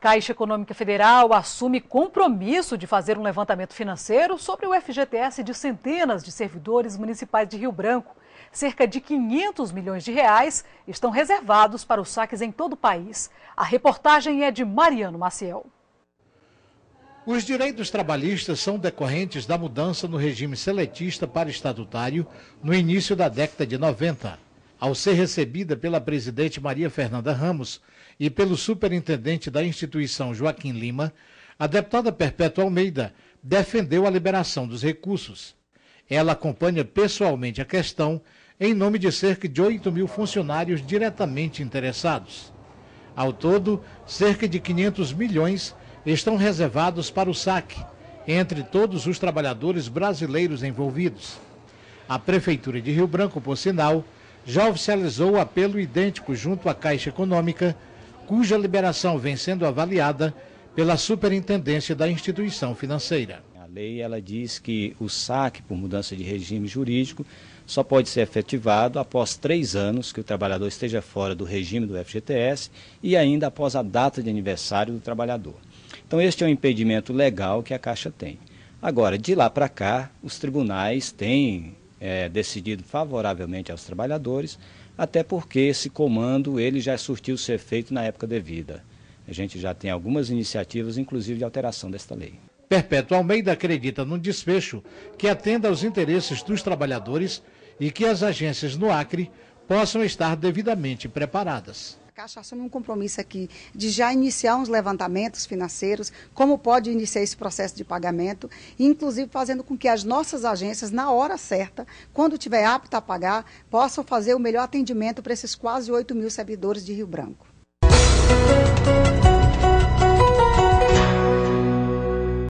Caixa Econômica Federal assume compromisso de fazer um levantamento financeiro sobre o FGTS de centenas de servidores municipais de Rio Branco. Cerca de 500 milhões de reais estão reservados para os saques em todo o país. A reportagem é de Mariano Maciel. Os direitos trabalhistas são decorrentes da mudança no regime seletista para estatutário no início da década de 90. Ao ser recebida pela presidente Maria Fernanda Ramos e pelo superintendente da instituição Joaquim Lima, a deputada Perpétua Almeida defendeu a liberação dos recursos. Ela acompanha pessoalmente a questão em nome de cerca de 8 mil funcionários diretamente interessados. Ao todo, cerca de 500 milhões estão reservados para o saque, entre todos os trabalhadores brasileiros envolvidos. A Prefeitura de Rio Branco, por sinal, já oficializou o apelo idêntico junto à Caixa Econômica, cuja liberação vem sendo avaliada pela Superintendência da instituição financeira. A lei ela diz que o saque por mudança de regime jurídico só pode ser efetivado após três anos que o trabalhador esteja fora do regime do FGTS e ainda após a data de aniversário do trabalhador. Então, este é um impedimento legal que a Caixa tem. Agora, de lá para cá, os tribunais têm é, decidido favoravelmente aos trabalhadores, até porque esse comando ele já surtiu seu efeito na época devida. A gente já tem algumas iniciativas, inclusive de alteração desta lei. Perpétua Almeida acredita num desfecho que atenda aos interesses dos trabalhadores e que as agências no Acre possam estar devidamente preparadas. Caixa assume um compromisso aqui de já iniciar uns levantamentos financeiros, como pode iniciar esse processo de pagamento, inclusive fazendo com que as nossas agências, na hora certa, quando tiver apta a pagar, possam fazer o melhor atendimento para esses quase 8 mil servidores de Rio Branco.